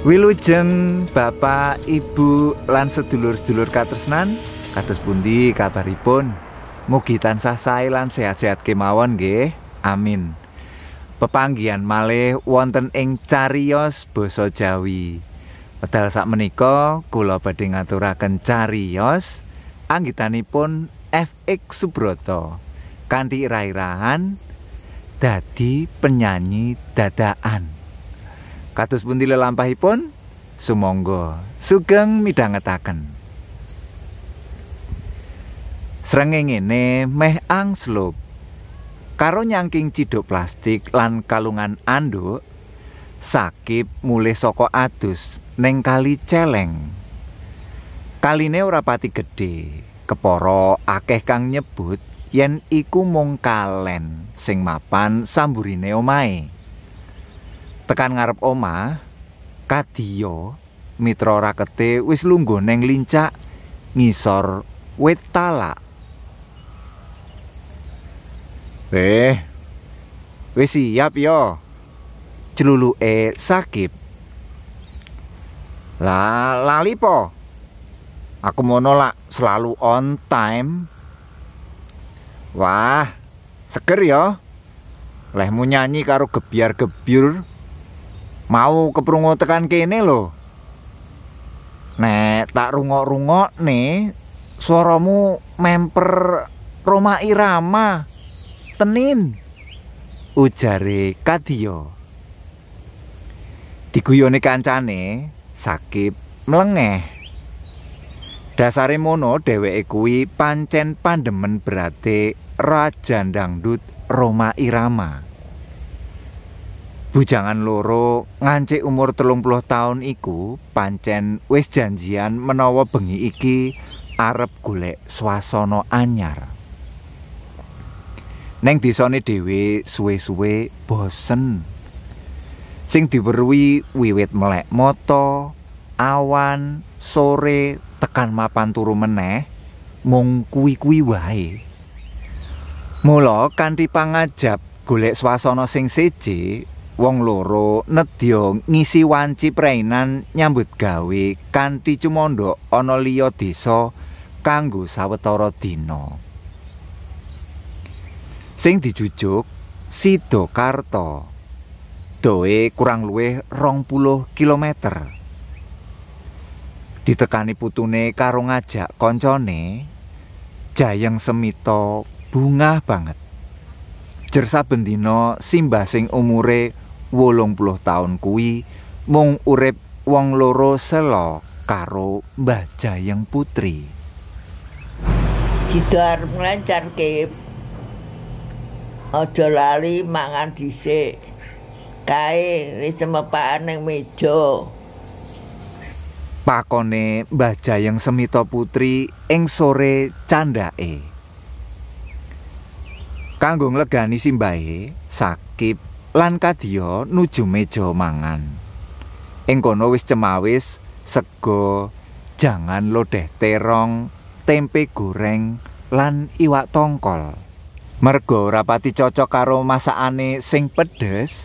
Wilujeng Bapak, Ibu lan sedulur-sedulur katresnan, kados pundi kabaripun? Mugi tansah sae lan sehat-sehat kemawon nggih. Amin. Pepanggihan malih wonten ing Carios basa Jawi. Pedal Wedal sakmenika kula badhe ngaturaken cariyos anggitanipun FX Subroto. Kanthi rairahan dadi penyanyi dadaan. Kados pun tila lampahipun Sumonggo Sugeng midangetaken Serengeng ini meh angslup Karo nyangking cidok plastik lan kalungan anduk Sakip mulai soko adus Neng kali celeng Kaline ora pati gedhe, keporo akeh kang nyebut yen iku mung kalen sing mapan samburine omahe. tekan ngarep oma kadya mitra rakete wis lunggo neng lincak ngisor wit talak eh wis siap yo e sakit lah lali po aku mau nolak selalu on time wah seger yo ya. lehmu nyanyi karo gebiar gebiur mau keprungu tekan kene lho nek tak rungok-rungok nih suaramu memper Roma irama tenin ujare kadio diguyone kancane sakit melengeh dasare mono dheweke kuwi pancen pandemen berarti Rajandangdut Roma irama Bujangan loro ngancik umur 30 taun iku pancen wis janjian menawa bengi iki arep golek swasana anyar. Neng disone dhewe suwe-suwe bosen. Sing diweruhi wiwit melek mata, awan, sore tekan mapan turu meneh mung kuwi-kuwi wae. Mula kanthi pangajap golek swasana sing seje wong loro nedya ngisi wanci prainan nyambut gawe kanthi cumondo ana liya desa kanggo sawetara dina sing dijujuk Sido Karto doe kurang luwih rong puluh kilometer ditekani putune karo ngajak koncone jayeng semito bungah banget jersa bendino simbah sing umure 80 tahun kuwi mung urip wong loro selo karo Mbah Jayeng Putri. Kita arep nglancar ke Aja lali mangan dhisik. Kae wis semepaan ning meja. Pakone Mbah Jayeng Semito Putri ing sore candhake. Kanggo nglegani simbahe, sakit. lan kadya nuju meja mangan. Ing kono wis cemawis sego, jangan lodeh terong, tempe goreng lan iwak tongkol. Mergo rapati cocok karo masakane sing pedes,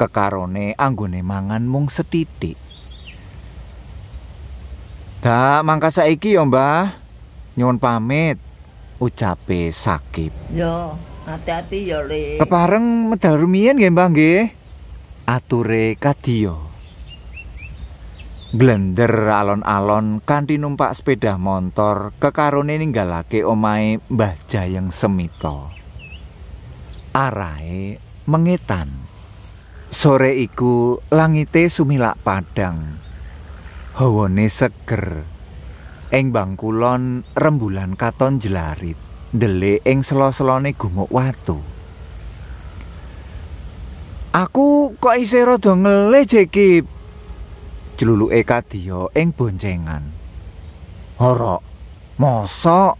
kekarone anggone mangan mung setitik. Dak mangka saiki ya, Mbah. Nyuwun pamit. Ucape sakit. Yo. Hati-hati ya, Le. Kepareng medal rumiyin nggih, Mbah nggih. Ature kadya. Glender alon-alon kanthi numpak sepeda motor kekarone ninggalake omai Mbah Jayeng Semito. Arai mengetan. Sore iku langite sumilak padang. Hawane seger. Ing bangkulon rembulan katon jelarit. ndele ing selo-selone gumuk watu. Aku kok isih rada ngelih jekip. Jluluke kadya ing boncengan. Ora. Mosok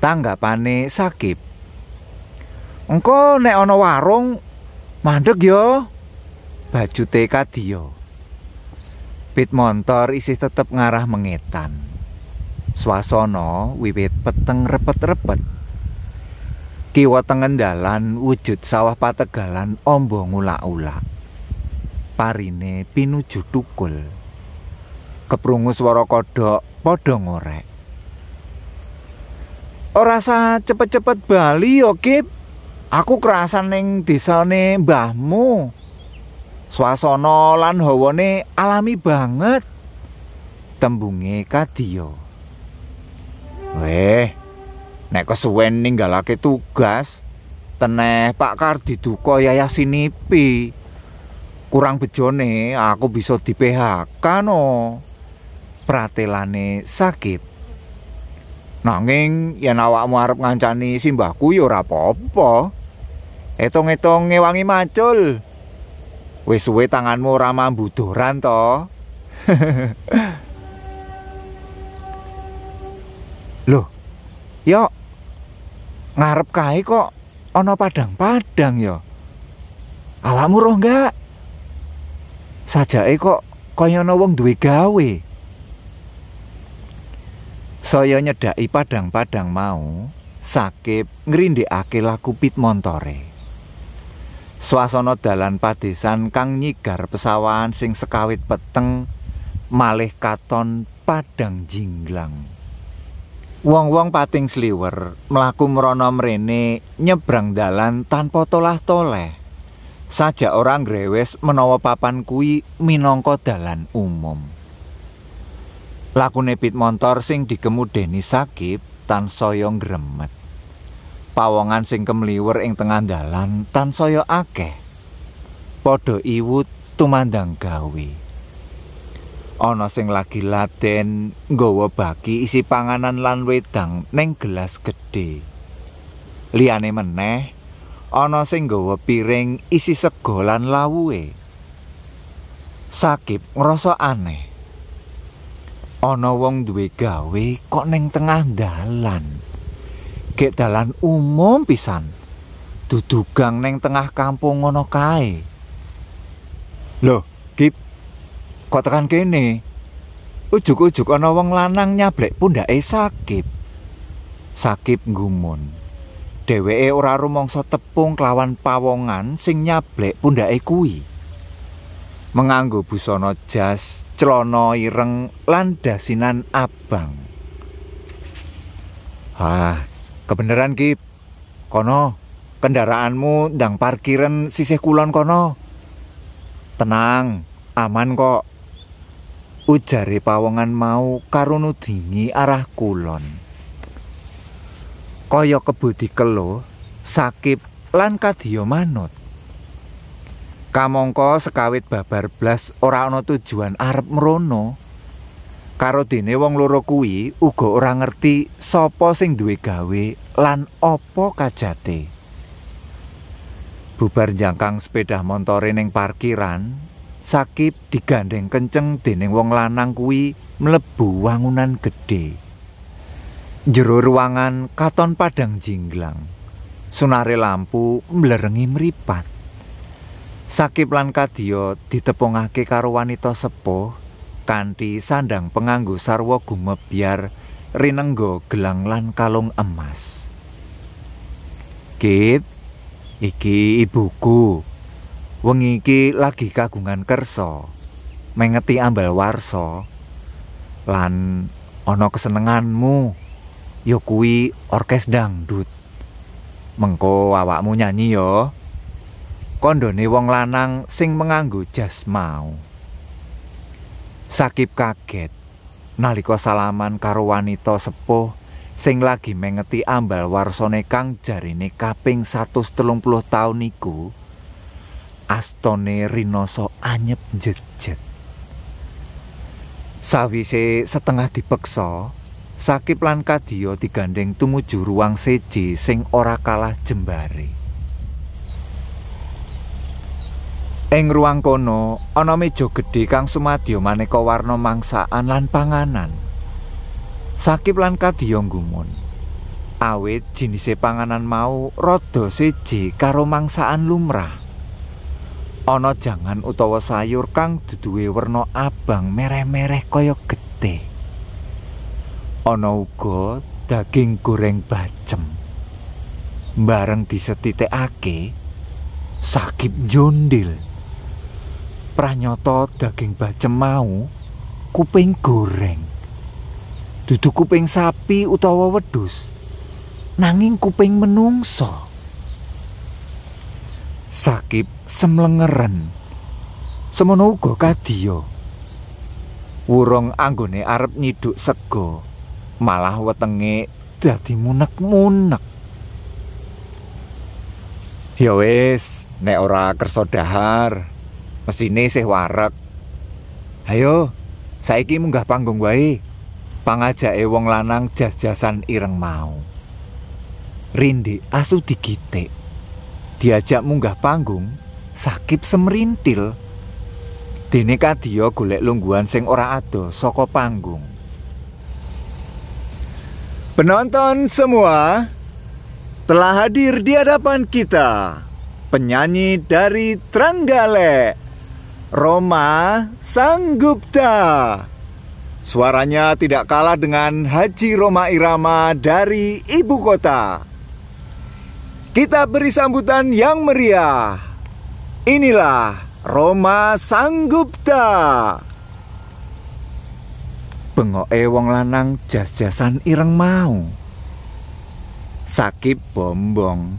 tanggapane sakit. Engko nek ana warung mandeg ya. Bajute kadya. Pit montor isih tetep ngarah mengetan. swasana wiwit peteng repet-repet. Kiwa tengen dalan wujud sawah pategalan ombo ngulak-ulak. Parine pinuju tukul. Keprungu swara kodhok padha ngorek. Ora sah cepet-cepet bali yo, Kip. Aku kerasan ning desane mbahmu. Swasana lan hawane alami banget. Tembunge kadiyo. Weh, nek kesuwen ninggalake tugas, teneh Pak Kardi duka yayasinipi. Kurang bejone aku bisa di PHK no. Pratelane sakit. Nanging yen awakmu arep ngancani simbahku ya ora apa-apa. Etong-etong ngewangi macul. Wis suwe tanganmu ora mambu doran to. yo ngarep kae kok ono padang-padang yo awakmu roh enggak sajake kok kaya ana wong duwe gawe saya nyedaki padang-padang mau sakip ngrindhekake laku pit montore suasana dalan padesan kang nyigar pesawahan sing sekawit peteng malih katon padang jinglang Wong-wong pating sliwer mlaku merana mrene nyebrang dalan tanpa tolah toleh. Saja orang grewes menawa papan kuwi minangka dalan umum. Lakune pit montor sing digemudeni sakit tansaya gremet. Pawongan sing kemliwer ing tengah dalan tansaya akeh. Padha iwut tumandang gawe. ana sing lagi laden nggawa baki isi panganan lan wedang ning gelas gedhe liyane meneh ana sing nggawa piring isi sego lan lawuhe sakit ngrasa aneh ana wong duwe gawe kok neng tengah dalan gek dalan umum pisan dudugang neng tengah kampung ngono kae lho gitu tekan kene. ujuk-ujuk ana wong lanang nyablek pundake sakit sakit gumun Dheweke ora rumangsa tepung kelawan pawongan sing nyablek pundake kuwi. Menganggo busana jas, celana ireng lan dasinan abang. Ah, kebenaran Kip. Kono, kendaraanmu ndang parkiran sisih kulon kono. Tenang, aman kok. ujare pawongan mau karo nudingi arah kulon kaya kebudi kelo sakit lan kadiyo manut kamangka sekawit babar blas ora ana tujuan arep mrono karo dene wong loro kuwi uga ora ngerti sapa sing duwe gawe lan apa kajate bubar jangkang sepeda montore ning parkiran sakit digandeng kenceng dening wong lanang kuwi mlebu wangunan gedhe. Jero ruangan katon padang jinglang. Sunare lampu mblerengi mripat. Sakip lan Kadya ditepungake karo wanita sepuh kanthi sandang penganggo sarwa gumebyar rinenggo gelang lan kalung emas. Kit, iki ibuku. wengi iki lagi kagungan kerso, mengeti ambal warsa lan ana kesenenganmu ya kuwi orkes dangdut mengko awakmu nyanyi yo kondone wong lanang sing menganggo jas mau sakip kaget nalika salaman karo wanita sepuh sing lagi mengeti ambal warsane kang jarine kaping 130 taun iku astone rinoso anyep njejet. Sawise setengah dipeksa, Sakip lan Kadya digandeng tumuju ruang seji sing ora kalah jembare. Ing ruang kono ana meja gedhe kang sumadyo maneka warna mangsaan lan panganan. Sakip lan Kadya gumun. Awit jinise panganan mau rada seji karo mangsaan lumrah. ana jangan utawa sayur kang duduwe werna abang mereh-mereh kaya gedhe. Ana uga daging goreng bacem. Bareng disetitikake sakit jondil. Pranyata daging bacem mau kuping goreng. Dudu kuping sapi utawa wedhus. Nanging kuping menungsa. Sakit semlengeren. Semono uga kadya. Wurung anggone arep nyiduk sego, malah wetenge dadi munek-munek. Ya wis, nek ora kersa dahar, mesine sih wareg. Ayo, saiki munggah panggung wae. Pangajake wong lanang jajasan irang ireng mau. Rindi asu digitik. Diajak munggah panggung, Sakit semerintil dene kadya golek lungguhan sing ora ada saka panggung. Penonton semua, telah hadir di hadapan kita penyanyi dari Trenggalek, Roma Sanggupta. Suaranya tidak kalah dengan Haji Roma Irama dari ibu kota. Kita beri sambutan yang meriah. Inilah Roma Sanggupta. Bengoke wong lanang jas-jasan ireng mau. Sakit bombong.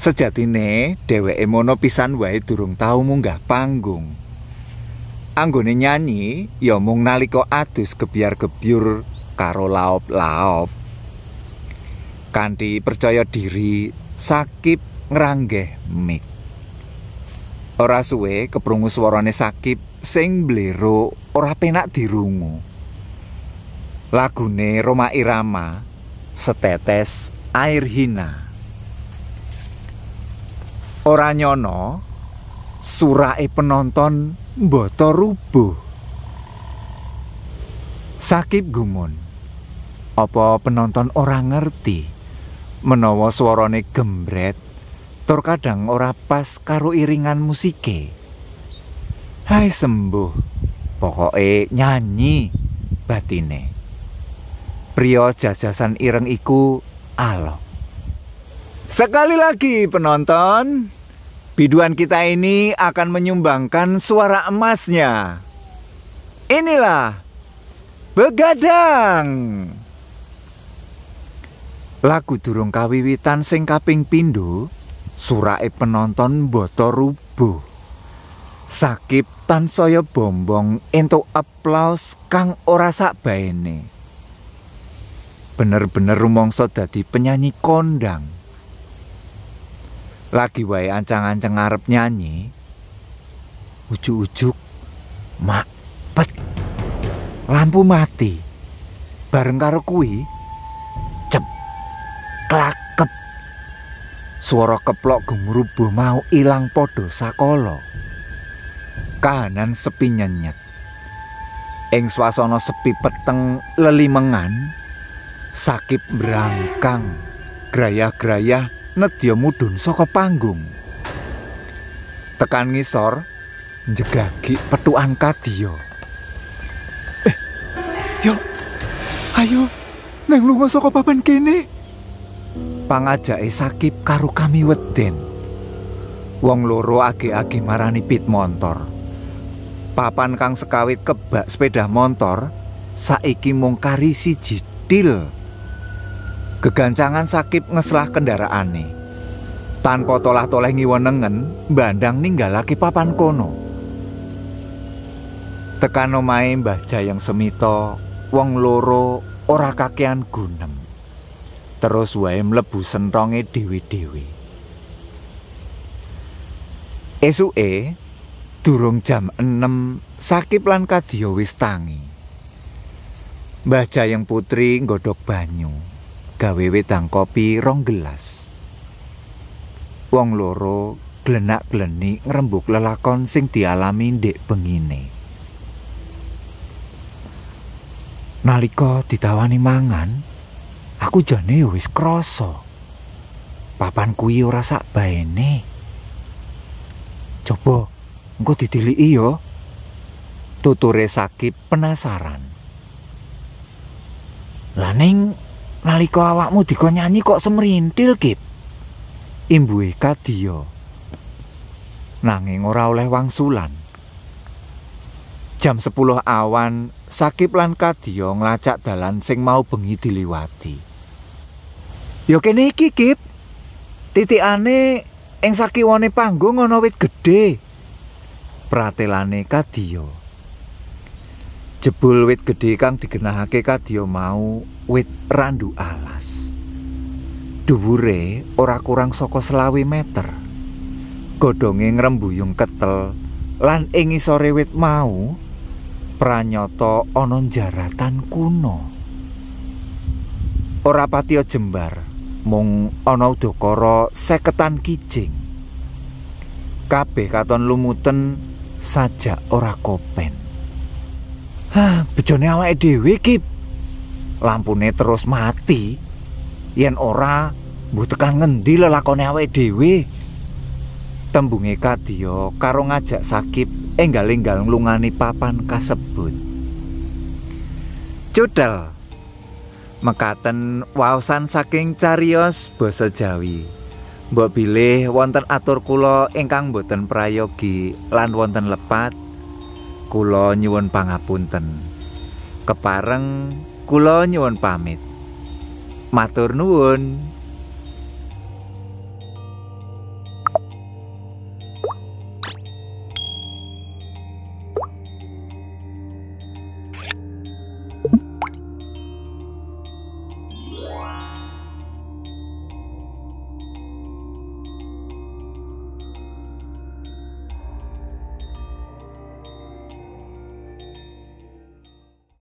Sejatine dheweke mono pisan wae durung tau munggah panggung. Anggone nyanyi ya mung nalika adus kebiar gebyur karo laop-laop. Kanthi percaya diri, Sakit ngranggeh mik. Ora suwe keprungu swarane Sakip sing blero ora penak dirungu. Lagune Roma Irama setetes air hina. Ora nyono penonton mboto rubuh. Sakip gumun. Apa penonton ora ngerti menawa swarane gembret tur kadang ora pas karo iringan musike. Hai sembuh, pokoknya nyanyi batine. Prio jajasan ireng iku alok. Sekali lagi penonton, biduan kita ini akan menyumbangkan suara emasnya. Inilah Begadang. Lagu durung kawiwitan sing kaping pindho Surai penonton boto rubuh. Sakip tansaya bombong entuk aplaus kang ora baene Bener-bener rumangsa dadi penyanyi kondang. Lagi wae ancang-ancang ngarep nyanyi, ujuk-ujuk mapet. Lampu mati. Bareng karo kuwi cep klak Suara keplok gumrubuh mau ilang podo sakolo. Kahanan sepi nyenyet. Ing swasana sepi peteng lelimengan, Sakit berangkang, grayah-grayah nedya mudhun saka panggung. Tekan ngisor, njegagi petuan kadya. Eh, yo. Ayo, neng lunga saka papan kene pangajake Sakip karo kami weden. Wong loro age-age marani pit montor. Papan kang sekawit kebak sepeda montor saiki mung kari siji til. Kegancangan Sakip ngeslah kendaraane. Tanpa tolah-toleh ngiwenengen, Bandang lagi papan kono. Tekan omahe Mbah Jayang Semito, wong loro ora kakean gunem terus wae mlebu sentonge dewi-dewi. Esuke durung jam 6 Sakip lan Kadya wis tangi. Mbah Jayeng Putri godok banyu, gawe wedang kopi rong gelas. Wong loro glenak-gleni ngrembug lelakon sing dialami ndek bengine. Nalika ditawani mangan, Aku jane ya wis kroso Papan kuwi iya ora sak baene. Coba engko didiliki ya. Tuture sakit penasaran. Laning nalika awakmu dikon nyanyi kok semerintil Kip. Imbuhe kadya. Nanging ora oleh wangsulan. Jam 10 awan sakit lan Kadya nglacak dalan sing mau bengi diliwati. Ya kene iki, Kip. Titikane ing sakiwane panggung ana wit gedhe. Pratelane kadya. Jebul wit gedhe kang digenahake kadya mau wit randu alas. Dhuwure ora kurang saka selawi meter. Godhonge ngrembuyung ketel lan ing isore wit mau pranyata ana jaratan kuno. Ora patiya jembar. mung ana udakara seketan kijing kabeh katon lumuten saja ora kopen Hah, bejone awake dhewe iki lampune terus mati yen ora mbuh tekan ngendi lelakone awake dhewe tembunge kadya karo ngajak Sakip enggal-enggal nglungani papan kasebut Jodal Mekaten wawasan saking carios basa Jawi. Mbok bilih wonten atur kula ingkang boten prayogi lan wonten lepat. Kula nyuwun pangapunten. Kepareng kula nyuwun pamit. Matur nuwun.